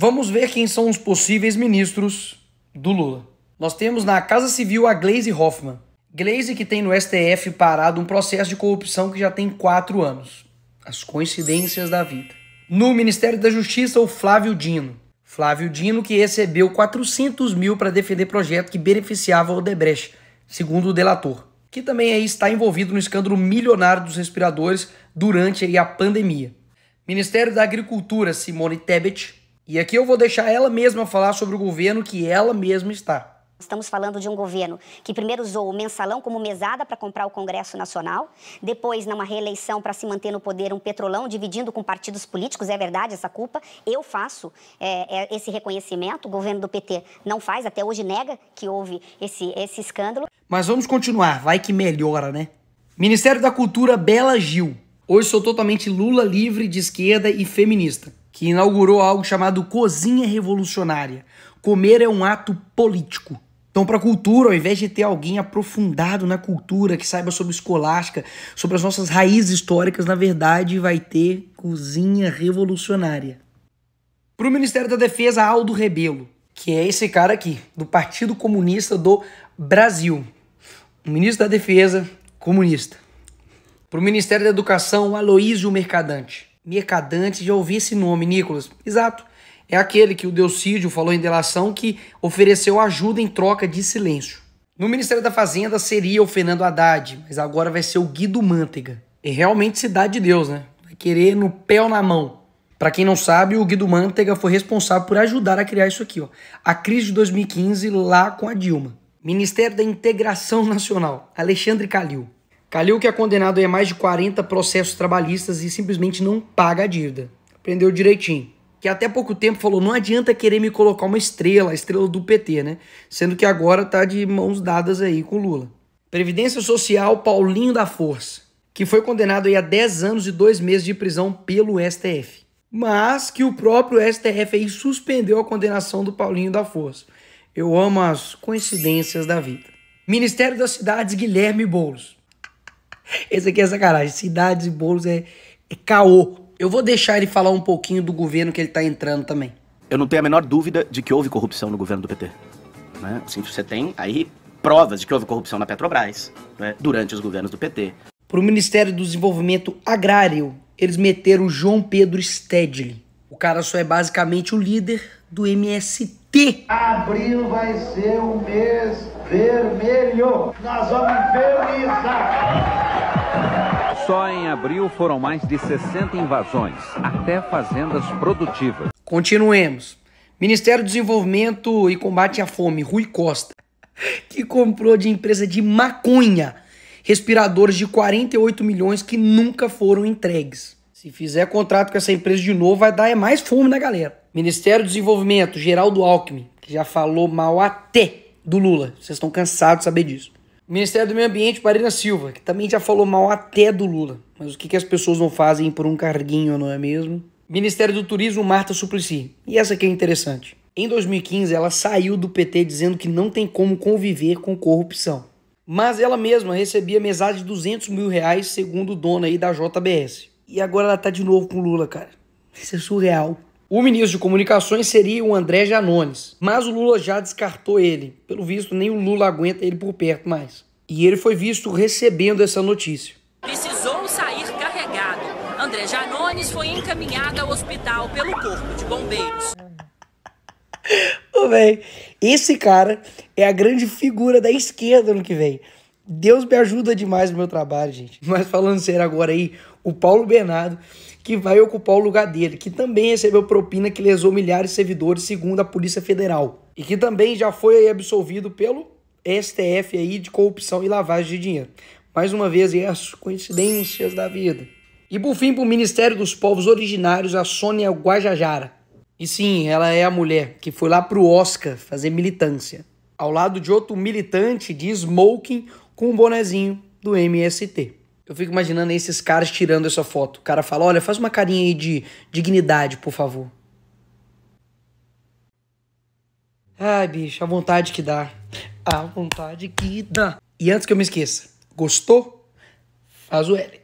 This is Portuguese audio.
Vamos ver quem são os possíveis ministros do Lula. Nós temos na Casa Civil a Glaze Hoffman. Glaze que tem no STF parado um processo de corrupção que já tem quatro anos. As coincidências da vida. No Ministério da Justiça, o Flávio Dino. Flávio Dino que recebeu 400 mil para defender projeto que beneficiava o Odebrecht, segundo o delator. Que também aí está envolvido no escândalo milionário dos respiradores durante a pandemia. Ministério da Agricultura, Simone Tebet e aqui eu vou deixar ela mesma falar sobre o governo que ela mesma está. Estamos falando de um governo que primeiro usou o mensalão como mesada para comprar o Congresso Nacional, depois, numa reeleição para se manter no poder, um petrolão dividindo com partidos políticos. É verdade essa culpa. Eu faço é, é esse reconhecimento. O governo do PT não faz, até hoje nega que houve esse, esse escândalo. Mas vamos continuar, vai que melhora, né? Ministério da Cultura Bela Gil. Hoje sou totalmente Lula livre, de esquerda e feminista que inaugurou algo chamado cozinha revolucionária. Comer é um ato político. Então, para a cultura, ao invés de ter alguém aprofundado na cultura, que saiba sobre escolástica, sobre as nossas raízes históricas, na verdade vai ter cozinha revolucionária. Para o Ministério da Defesa, Aldo Rebelo, que é esse cara aqui, do Partido Comunista do Brasil. O ministro da Defesa, comunista. Para o Ministério da Educação, Aloísio Mercadante. Mercadante, já ouvi esse nome, Nicolas. Exato. É aquele que o Deucídio falou em delação que ofereceu ajuda em troca de silêncio. No Ministério da Fazenda seria o Fernando Haddad, mas agora vai ser o Guido Mantega. É realmente cidade de Deus, né? Vai querer no pé ou na mão. Para quem não sabe, o Guido Mantega foi responsável por ajudar a criar isso aqui, ó. A crise de 2015 lá com a Dilma. Ministério da Integração Nacional, Alexandre Calil. Calil, que é condenado a mais de 40 processos trabalhistas e simplesmente não paga a dívida. Aprendeu direitinho. Que até pouco tempo falou: não adianta querer me colocar uma estrela, a estrela do PT, né? Sendo que agora tá de mãos dadas aí com Lula. Previdência Social Paulinho da Força, que foi condenado a 10 anos e 2 meses de prisão pelo STF. Mas que o próprio STF aí suspendeu a condenação do Paulinho da Força. Eu amo as coincidências da vida. Ministério das Cidades, Guilherme Boulos. Esse aqui é sacanagem. Cidades e bolos é, é caô. Eu vou deixar ele falar um pouquinho do governo que ele tá entrando também. Eu não tenho a menor dúvida de que houve corrupção no governo do PT. Né? Assim, você tem aí provas de que houve corrupção na Petrobras né? durante os governos do PT. Para o Ministério do Desenvolvimento Agrário, eles meteram o João Pedro Stedley. O cara só é basicamente o líder do MST. Abril vai ser um mês vermelho. Nós vamos vernizar. Só em abril foram mais de 60 invasões, até fazendas produtivas. Continuemos. Ministério do Desenvolvimento e Combate à Fome, Rui Costa, que comprou de empresa de maconha respiradores de 48 milhões que nunca foram entregues. Se fizer contrato com essa empresa de novo, vai dar é mais fome na né, galera. Ministério do Desenvolvimento, Geraldo Alckmin, que já falou mal até do Lula. Vocês estão cansados de saber disso. Ministério do Meio Ambiente, Marina Silva, que também já falou mal até do Lula. Mas o que, que as pessoas não fazem por um carguinho, não é mesmo? Ministério do Turismo, Marta Suplicy. E essa aqui é interessante. Em 2015, ela saiu do PT dizendo que não tem como conviver com corrupção. Mas ela mesma recebia mesada de 200 mil reais, segundo o dono aí da JBS. E agora ela tá de novo com o Lula, cara. Isso é surreal. O ministro de Comunicações seria o André Janones, mas o Lula já descartou ele. Pelo visto, nem o Lula aguenta ele por perto mais. E ele foi visto recebendo essa notícia. Precisou sair carregado. André Janones foi encaminhado ao hospital pelo Corpo de Bombeiros. Ô, oh, velho, esse cara é a grande figura da esquerda no que vem. Deus me ajuda demais no meu trabalho, gente. Mas falando sério agora aí, o Paulo Bernardo, que vai ocupar o lugar dele, que também recebeu propina que lesou milhares de servidores, segundo a Polícia Federal. E que também já foi absolvido pelo STF aí de corrupção e lavagem de dinheiro. Mais uma vez, aí, as coincidências da vida. E por fim, para o Ministério dos Povos Originários, a Sônia Guajajara. E sim, ela é a mulher que foi lá para o Oscar fazer militância. Ao lado de outro militante de smoking, com um bonezinho do MST. Eu fico imaginando esses caras tirando essa foto. O cara fala: olha, faz uma carinha aí de dignidade, por favor. Ai, bicho, a vontade que dá. A vontade que dá. E antes que eu me esqueça, gostou? Faz o L.